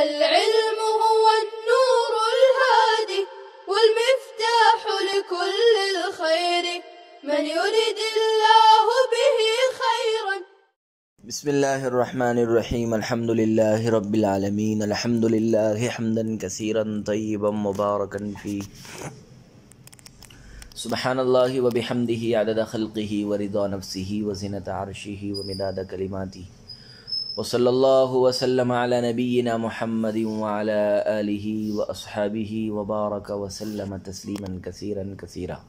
العلم هو النور الهادي والمفتاح لكل الخير من يريد الله به خيرا بسم الله الرحمن الرحيم الحمد لله رب العالمين الحمد لله حمدا كثيرا طيبا مباركا فيه سبحان الله وبحمده عدد خلقه ورضا نفسه وزنة عرشه ومداد كلماته وصلى الله وسلم على نبينا محمد وعلى آله وأصحابه وبارك وسلم تسليما كثيرا كثيرا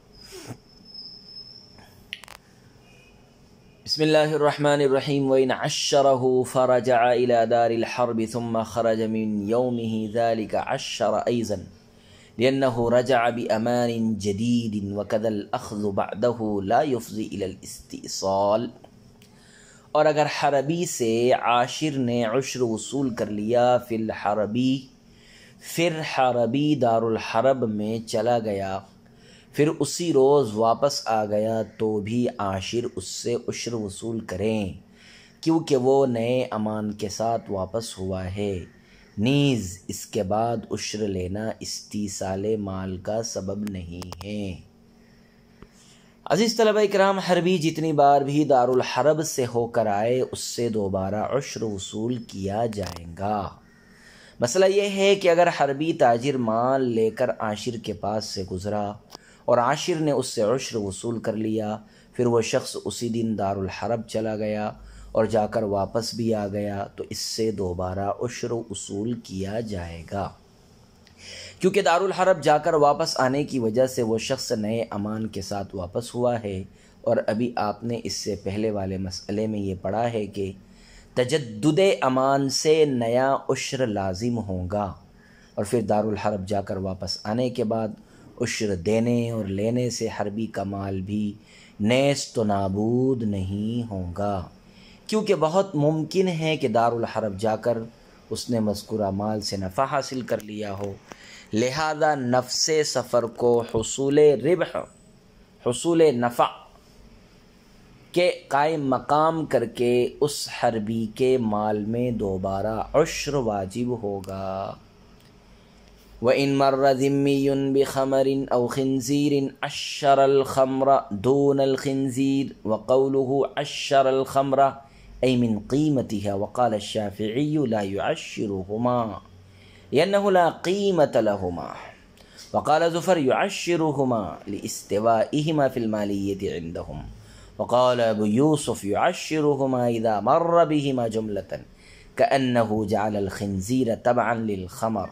بسم الله الرحمن الرحيم وإن عشره فرجع إلى دار الحرب ثم خرج من يومه ذلك عشر أيضا لأنه رجع بأمان جديد وكذا الأخذ بعده لا يفضي إلى الاستئصال और अगर हरबी से आशिर ने अशर वसूल कर लिया फिल हरबी फिर हरबी दारुल हरब में चला गया फिर उसी रोज़ वापस आ गया तो भी आशिर उससे उश्र वसूल करें क्योंकि वो नए अमान के साथ वापस हुआ है नीज़ इसके बाद उश्र लेना इस्तीसाल माल का सबब नहीं है अज़ीज़ तलबा कराम हरबी जितनी बार भी दारुल हरब से होकर आए उससे दोबारा अशर वसूल किया जाएगा मसला यह है कि अगर हरबी ताजिर माल लेकर आशिर के पास से गुज़रा और आशिर ने उससे अशर वसूल कर लिया फिर वह शख्स उसी दिन दारुल हरब चला गया और जाकर वापस भी आ गया तो इससे दोबारा अशर वसूल किया जाएगा क्योंकि दारुल हरब जाकर वापस आने की वजह से वो शख्स नए अमान के साथ वापस हुआ है और अभी आपने इससे पहले वाले मसले में ये पढ़ा है कि तजद अमान से नया उश्र लाजिम होगा और फिर दारुल हरब जाकर वापस आने के बाद उश्र देने और लेने से हरबी का माल भी नैस तो नाबूद नहीं होगा क्योंकि बहुत मुमकिन है कि दारुल हरब जाकर उसने मस्कुरा माल से नफ़ा हासिल कर लिया हो लिहाजा नफ्स सफ़र को हसूल रिब हसूल नफ़ा के कायम मकाम करके उस हरबी के माल में दोबारा अश्र वाजिब होगा व इन मर्रज़िम्मीन बमरिन अवखनज़ीर अशरलखमर दूनलखनज़ीर वक़ल अशरलखमर अमिन कीमती है वक़ाल शाफ़ी लाशरमा لأنه لا قيمة لهما وقال زفر يعشرهما لاستوائهما في المالية عندهم وقال أبو يوسف يعشرهما إذا مر بهما جملة كأنه جعل الخنزير تبعا للخمر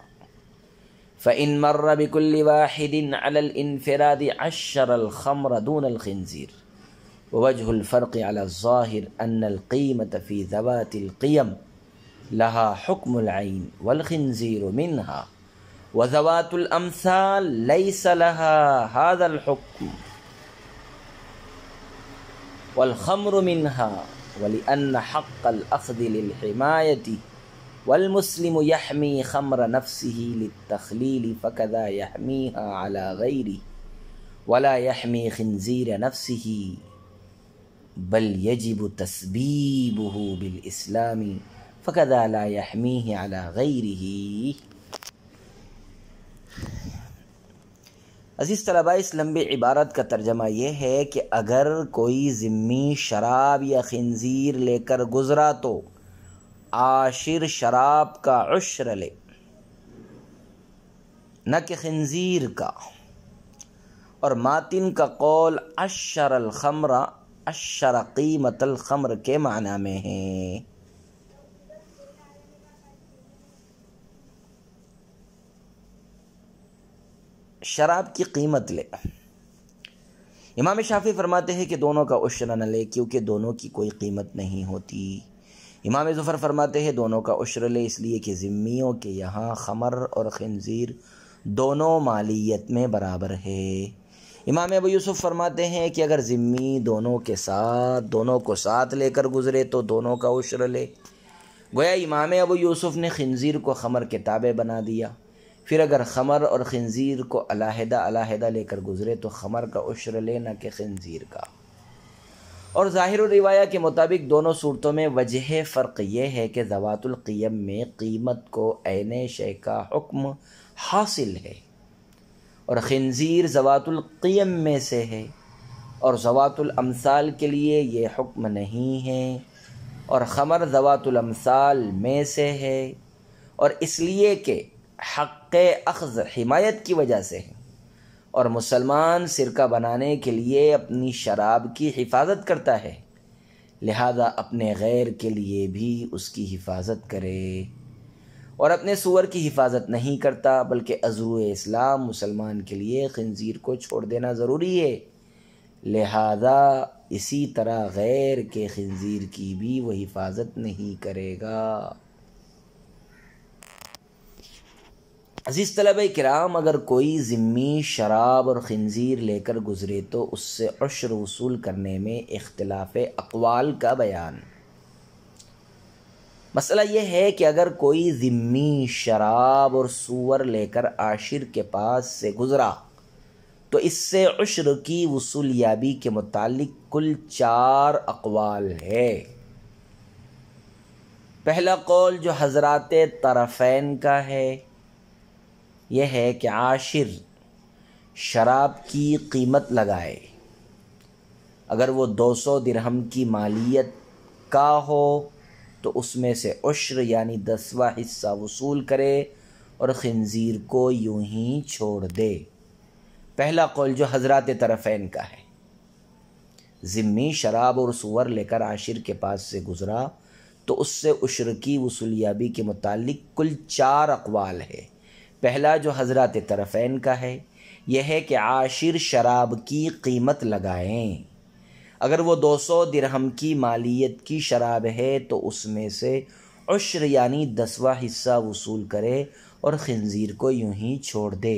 فإن مر بكل واحد على الانفراد عشر الخمر دون الخنزير ووجه الفرق على الظاهر أن القيمة في ذوات القيم لها حكم العين والخنزير منها وذوات الأمثال ليس لها هذا الحكم والخمر منها ولأن حق الأخذ للحماية والمسلم يحمي خمر نفسه للتخليل فكذا يحميها على غيره ولا يحمي خنزير نفسه بل يجب تسبيبه بالإسلام फ़कद अलामी अला गैर ही अज़ीज़ तलबा इस लम्बी इबारत का तर्जमा यह है कि अगर कोई ज़िम्मी शराब या खंजीर लेकर गुज़रा तो आशिर शराब का अश्र ले न कि खंजीर का और मातिन का कौल अशर अलखमरा अशर कीमत अलखमर के माना में है शराब की कीमत ले इमाम शाफी फरमाते हैं कि दोनों का उश्र न ले क्योंकि दोनों की कोई कीमत नहीं होती इमाम ज़फ़र फरमाते हैं दोनों का उश्र ले इसलिए कि ज़िम्मियों के यहाँ खमर और खनज़ीर दोनों मालियत में बराबर है इमाम अबू यूसुफ फरमाते हैं कि अगर ज़िम्मी दोनों के साथ दोनों को साथ लेकर गुजरे तो दोनों का उश्र ले गोया इमाम अब यूसुफ ने खनज़ीर को खमर के ताबे बना दिया फिर अगर खमर और खंजीर को अलाहदा अलाहदा लेकर गुजरे तो खमर का उश्र लेना कि खंजीर का और ज़ाहिर रिवाया के मुताबिक दोनों सूरतों में वजह फ़र्क यह है कि ज़वातुल्क़ियम में कीमत को ऐन शे का हुक्म हासिल है और खंजीर ज़वातुल्क़ियम में से है और ज़वातुलमसाल के लिए ये हुक्म नहीं है और ख़मर ज़वातुलमसाल में से है और इसलिए कि हक़ अख्ज़ हिमायत की वजह से है और मुसलमान सिरका बनाने के लिए अपनी शराब की हिफाजत करता है लिहाजा अपने गैर के लिए भी उसकी हिफाजत करे और अपने सूअर की हिफाजत नहीं करता बल्कि अजरू इस्लाम मुसलमान के लिए खंजीर को छोड़ देना ज़रूरी है लिहाजा इसी तरह गैर के खंजीर की भी वह हिफाजत नहीं करेगा अजीज़ तलब कराम अगर कोई ज़िम्मी शराब और खनज़ीर लेकर गुज़रे तो उससे अशर वसूल करने में इख्तलाफ अकवाल का बयान मसला ये है कि अगर कोई ज़िम्मी शराब और सूअर लेकर आशिर के पास से गुज़रा तो इससे अशर की वसूलियाबी के मुतालिक कुल चार अकवाल है पहला कौल जो हजरात तरफ़ैन का है यह है कि आशिर शराब की कीमत लगाए अगर वो 200 दिरहम की मालियत का हो तो उसमें से उश्र यानी दसवा हिस्सा वसूल करे और खंजीर को यूं ही छोड़ दे पहला कौल जो हजरत तरफ़ैन का है ज़िम्मी शराब और सुअर लेकर आशिर के पास से गुज़रा तो उससे उश्र की वसूलियाबी के मुतालिक कुल चार अकवाल है पहला जो हज़रत तरफ़ैन का है यह है कि आशिर शराब की कीमत लगाएं अगर वो सौ दिरहम की मालियत की शराब है तो उसमें से उश्र यानी दसवा हिस्सा वसूल करे और खंजीर को यूं ही छोड़ दे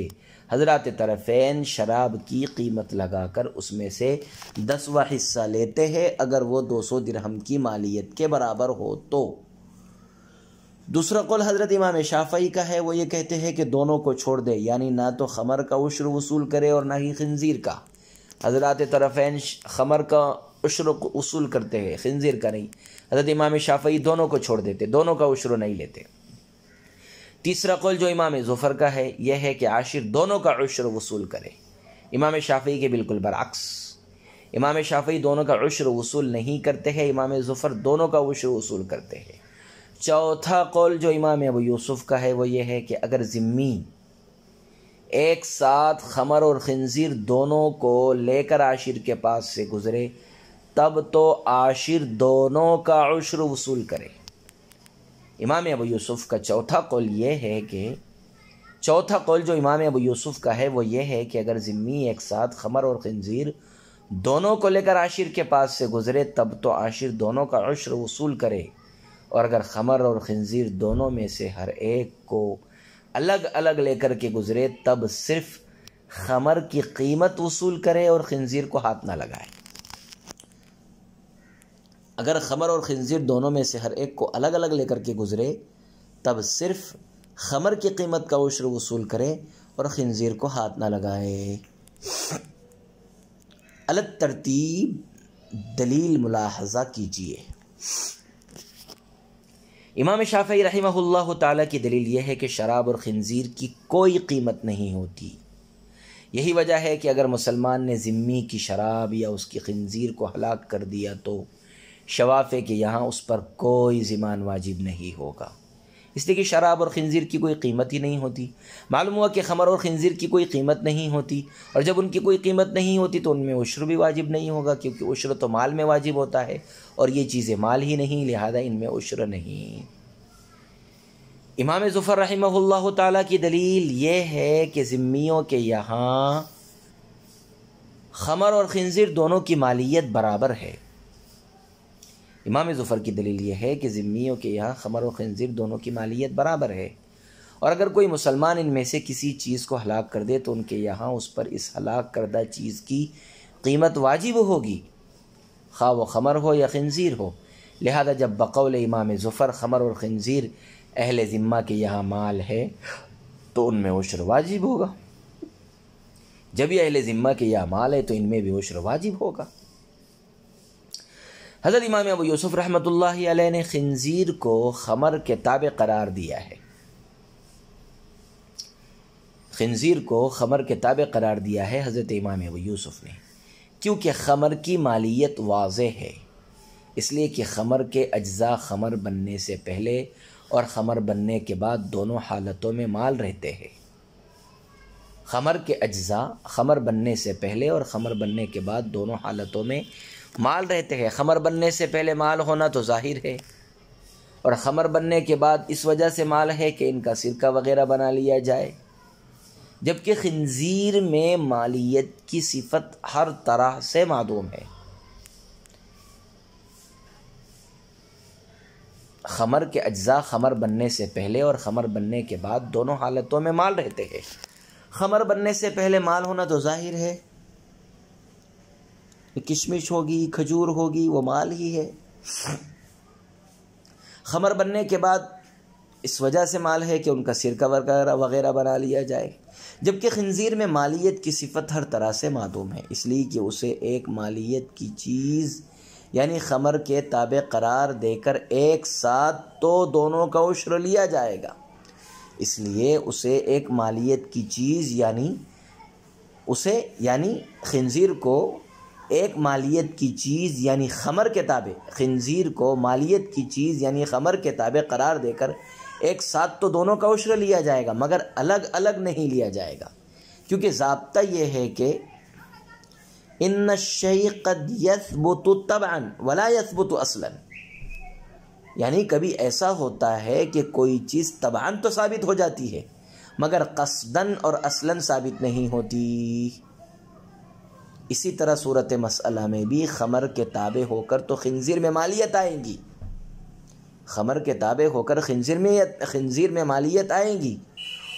हजरत तरफ़ैन शराब की कीमत लगाकर उसमें से दसवा हिस्सा लेते हैं अगर वो सौ दिरहम की मालियत के बराबर हो तो दूसरा कौल हज़रत इमाम शाफई का है वो ये कहते हैं कि दोनों को छोड़ दे यानी ना तो खमर का उश्र वसूल करे और ना ही खंजीर का हजरत तरफ़ैन खमर का उश्र वसूल करते हैं खंजीर का नहीं हज़रत इमाम शाफई दोनों को छोड़ देते दोनों का उश्र नहीं लेते तीसरा कौल जो इमाम ज़फ़र का है यह है कि आशिर दोनों का उश्र वसूल करे इमाम शाफई के बिल्कुल बरक्स इमाम शाफई दोनों का उश्र वसूल नहीं करते हैं इमाम ज़फ़र दोनों का उश्र वसूल करते हैं चौथा कौल जो इमाम अब यूसुफ का है वो ये है कि अगर ज़िम्मी एक साथ खमर और खंजीर दोनों को लेकर आशिर के पास से गुज़रे तब तो आशिर दोनों का अशर वसूल करे इमाम अब यूसुफ़ का चौथा कौल ये है कि चौथा कौल जो इमाम अबू यूसुफ़ का है वो ये है कि अगर ज़िम्मी एक साथ खमर और खंजीर दोनों को लेकर आशिर के पास से गुज़रे तब तो आशिर दोनों का अशर वसूल करे और अगर खमर और खंजीर दोनों में से हर एक को अलग अलग लेकर के गुजरे तब सिर्फ खमर की कीमत वसूल करे और खंजीर को हाथ ना लगाए अगर खमर और खंजीर दोनों में से हर एक को अलग अलग लेकर के गुजरे तब सिर्फ खमर की कीमत का उश्र वसूल करे और खंजीर को हाथ ना लगाए अलग तरतीब दलील मुलाहजा कीजिए इमाम शाफ़ी रहीमहुल्लाह ताला की दलील यह है कि शराब और खंजीर की कोई कीमत नहीं होती यही वजह है कि अगर मुसलमान ने ज़िम्मी की शराब या उसकी खंजीर को हलाक कर दिया तो शवाफ़े के यहाँ उस पर कोई ज़िमान वाजिब नहीं होगा इसलिए कि शराब और खंजीर की कोई कीमत ही नहीं होती मालूम हुआ कि खमर और खंजीर की कोई कीमत नहीं होती और जब उनकी कोई कीमत नहीं होती तो उनमें उश्र भी वाजिब नहीं होगा क्योंकि उश्र तो माल में वाजिब होता है और ये चीज़ें माल ही नहीं लिहाजा इनमें उश्र नहीं इमाम ज़ुफ़र रही ताली की दलील ये है कि ज़िम्मियों के यहाँ खमर और खंजीर दोनों की मालियत बराबर है इमाम ज़फ़र की दलील यह है कि ज़िम्मियों के यहाँ खमर व खंजीर दोनों की मालियत बराबर है और अगर कोई मुसलमान इनमें से किसी चीज़ को हलाक कर दे तो उनके यहाँ उस पर इस हलाक करदा चीज़ की कीमत वाजिब होगी खा व खमर हो या खंजीर हो लिहाजा जब बकौल इमाम ज़फ़र खमर और खंजीर अहल ज़िम्मा के यहाँ माल है तो उनमें उशर वाजिब होगा जब यह अहल ज़िम्मा के यहाँ माल है तो इनमें भी उशर वाजिब होगा हज़रत इमाम अब यूसुफ़ रहमत ने खनज़ीर को खमर के ताब करार दिया है खनज़ीर को खमर के ताब करार दिया है हज़रत इमाम अब यूसुफ़ ने क्योंकि खमर की मालियत वाज है इसलिए कि खमर के अज्जा खमर बनने से पहले और खमर बनने के बाद दोनों हालतों में माल रहते हैं खमर के अज्जा खमर बनने से पहले और खमर बनने के बाद दोनों हालतों में माल रहते हैं खमर बनने से पहले माल होना तो जाहिर है और खमर बनने के बाद इस वजह से माल है कि इनका सिरका वगैरह बना लिया जाए जबकि खंजीर में मालियत की सिफत हर तरह से मदूम है खमर के अज्जा खमर बनने से पहले और खमर बनने के बाद दोनों हालतों में माल रहते हैं खमर बनने से पहले माल होना तो जाहिर है किशमिश होगी खजूर होगी वो माल ही है खमर बनने के बाद इस वजह से माल है कि उनका सिरका वगैरह वगैरह बना लिया जाए जबकि खंजीर में मालियत की सिफत हर तरह से मादूम है इसलिए कि उसे एक मालियत की चीज़ यानी खमर के ताब करार देकर एक साथ तो दोनों का उश्र लिया जाएगा इसलिए उसे एक मालियत की चीज़ यानी उसे यानी खंजीर को एक मालियत की चीज़ यानी खमर के ताबे खंजीर को मालियत की चीज़ यानी खमर के ताबे करार देकर एक साथ तो दोनों का उश्र लिया जाएगा मगर अलग अलग नहीं लिया जाएगा क्योंकि जबता यह है कि इन शही कद यसबुत तबान वला यसबुत असलन यानी कभी ऐसा होता है कि कोई चीज़ तबान तो साबित हो जाती है मगर कसदन और असलन साबित नहीं होती इसी तरह सूरत मसला में भी खमर के ताबे होकर तो खंजीर में मालियत आएंगी खमर के ताबे होकर खंजीर में खंजीर में मालियत आएंगी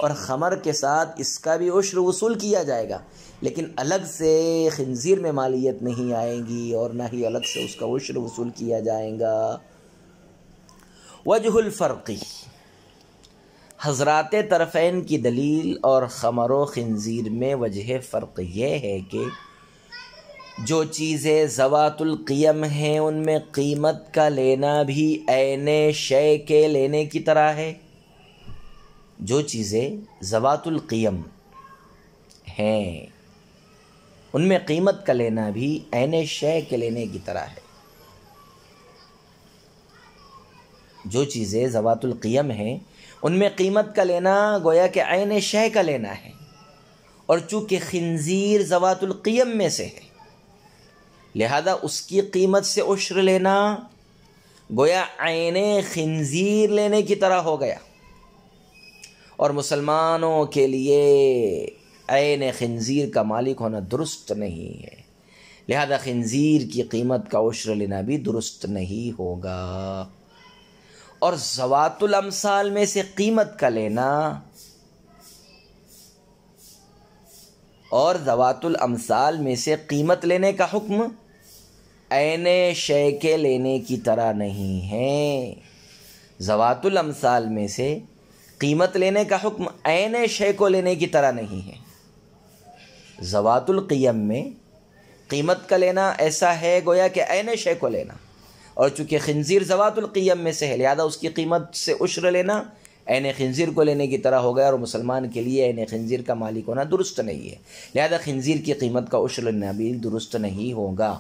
और खमर के साथ इसका भी उश्र वसूल किया जाएगा लेकिन अलग से खंजीर में मालियत नहीं आएंगी और ना ही अलग से उसका उश्र वसूल किया जाएगा वजहलफ़र्क़ी हजरात तरफ़ैन की दलील और खमर व खंजीर में वजह फ़र्क यह है कि जो चीज़ें ज़वातुल क़ियम हैं उनमें कीमत का लेना भी ऐन शय के लेने की तरह है जो चीज़ें ज़वातुल क़ियम हैं उनमें कीमत का लेना भी ऐन शय के लेने की तरह है जो चीज़ें ज़वातुल क़ियम हैं उनमें कीमत का लेना गोया कि आयन शय का लेना है और चूँकि खनज़ीर ज़वातुल क़ियम में से है लिहाजा उसकी कीमत से उश्र लेना गोया आन खंजीर लेने की तरह हो गया और मुसलमानों के लिए आन खंजीर का मालिक होना दुरुस्त नहीं है लिहाजा खंजीर की कीमत का उश्र लेना भी दुरुस्त नहीं होगा और जवातुलमसाल में से कीमत का लेना और जवातुलमसाल में से कीमत लेने का हुक्म ऐने शय के लेने की तरह नहीं हैं जवातुल अमसाल में से कीमत लेने का हुक्म ऐन शय को लेने की तरह नहीं है जवातुल क़ियम में कीमत का लेना ऐसा है गोया कि ऐने शय को लेना और चूँकि खंजीर जवातुल क़ियम में से है लिहाजा उसकी कीमत से उश्र लेना ऐन खंजीर को लेने की तरह हो गया और मुसलमान के लिए ऐन खंजीर का मालिक होना दुरुस्त नहीं है लिहाजा खंजीर की कीमत का उश्र लेना भी दुरुस्त नहीं होगा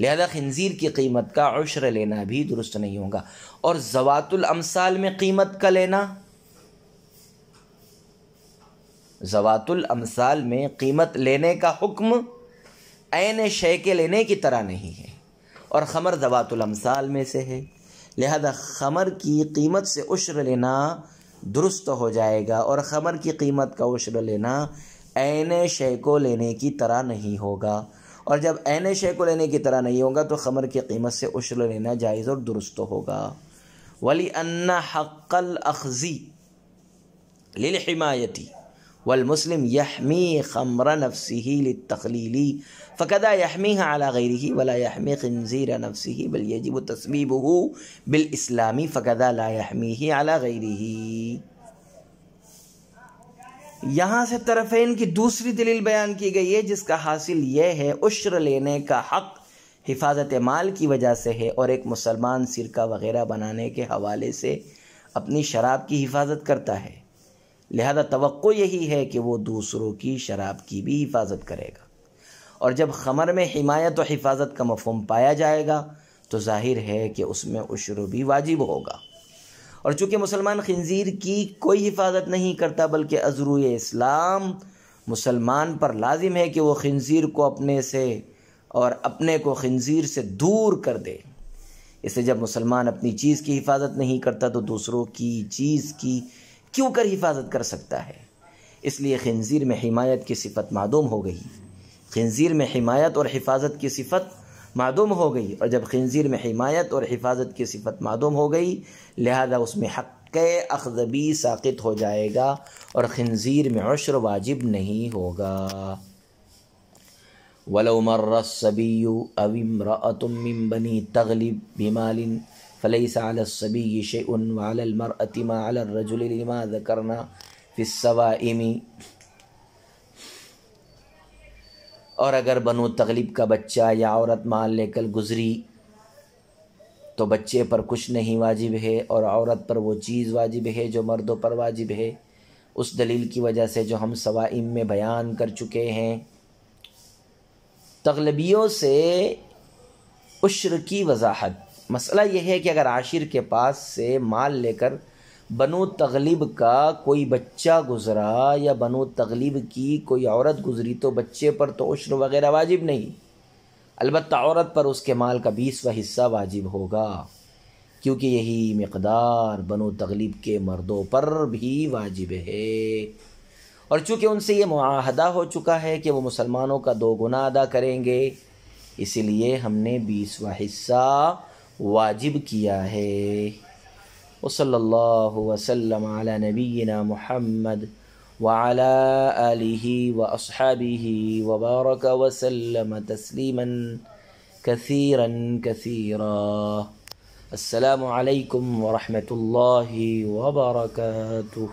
लिहाजा खंजीर की कीमत का उशर लेना भी दुरुस्त नहीं होगा और जवातुलमसाल में कीमत का लेना जवातुलमसाल में कीमत लेने का हुक्म ऐन शे के लेने की तरह नहीं है और खमर जवातुलमसाल में से है लिहाजा खमर की कीमत से उश्र लेना दुरुस्त हो जाएगा और खमर की कीमत का उश्र लेना ऐन शे को लेने की तरह नहीं होगा और जब एन शे को लेने की तरह नहीं होगा तो खमर की कीमत से उशर लेना जायज़ और दुरुस्त होगा वली अन्ना हक़ल अखजी लिल हिमायती वलमुस्लिम यहमी खमर नफसी तखलीली फ़कदा यहमी अला गैरी वला यहमी खनज़ीर नफसी बल यजीब तस्वीब बिल इस्लामी फ़कदा ला यहमी ही अला गैरी यहाँ से तरफेन की दूसरी दलील बयान की गई है जिसका हासिल यह है उश्र लेने का हक हिफाजत माल की वजह से है और एक मुसलमान सिरका वगैरह बनाने के हवाले से अपनी शराब की हिफाजत करता है लिहाजा तो यही है कि वो दूसरों की शराब की भी हिफाजत करेगा और जब खमर में हिमायत और हिफाजत का मफहम पाया जाएगा तो जाहिर है कि उसमें उशर भी वाजिब होगा और चूँकि मुसलमान खंजीर की कोई हिफाजत नहीं करता बल्कि अजरु इस्लाम मुसलमान पर लाजिम है कि वह खंजीर को अपने से और अपने को खंजीर से दूर कर दे इसे जब मुसलमान अपनी चीज़ की हिफाजत नहीं करता तो दूसरों की चीज़ की क्यों कर हिफाजत कर सकता है इसलिए खंजीर में हिमायत की सिफत मदूम हो गई खंजीर में हिमायत और हिफाजत की सिफत मदूम हो गई और जब खनजीर में हिमायत और हिफाजत की सिफत मदूम हो गई लिहाजा उसमें हक अखदबी साकित हो जाएगा और खनजीर में अशर वाजिब नहीं होगा वलमरसबीयू अविमरतुम बनी तगलिब बिमालिन फ़लैस सबी शे उन अलर रजुलमा करना सवा इमी और अगर बनो तगलिब का बच्चा या औरत माल लेकर गुज़री तो बच्चे पर कुछ नहीं वाजिब है और औरत पर वो चीज़ वाजिब है जो मर्दों पर वाजिब है उस दलील की वजह से जो हम सवाइम में बयान कर चुके हैं तगलबियों से उश्र की वजाहत मसला यह है कि अगर आशिर के पास से माल लेकर बनो तगलीब का कोई बच्चा गुज़रा या बनो तगलीब की कोई औरत गुज़री तो बच्चे पर तो उश्र वगैरह वाजिब नहीं अलबत्त औरत पर उसके माल का बीसवा हिस्सा वाजिब होगा क्योंकि यही मकदार बनो तगलीब के मर्दों पर भी वाजिब है और चूँकि उनसे ये माहदा हो चुका है कि वो मुसलमानों का दो गुना अदा करेंगे इसलिए हमने बीसवा हिस्सा वाजिब किया है وصلى الله وسلم على نبينا محمد وعلى آله وأصحابه وبارك وسلم تسليما كثيرا كثيرا السلام عليكم ورحمة الله وبركاته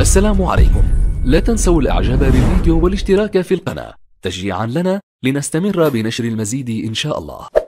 السلام عليكم لا تنسوا الإعجاب بالفيديو والاشتراك في القناة تشجيعا لنا لنستمر بنشر المزيد إن شاء الله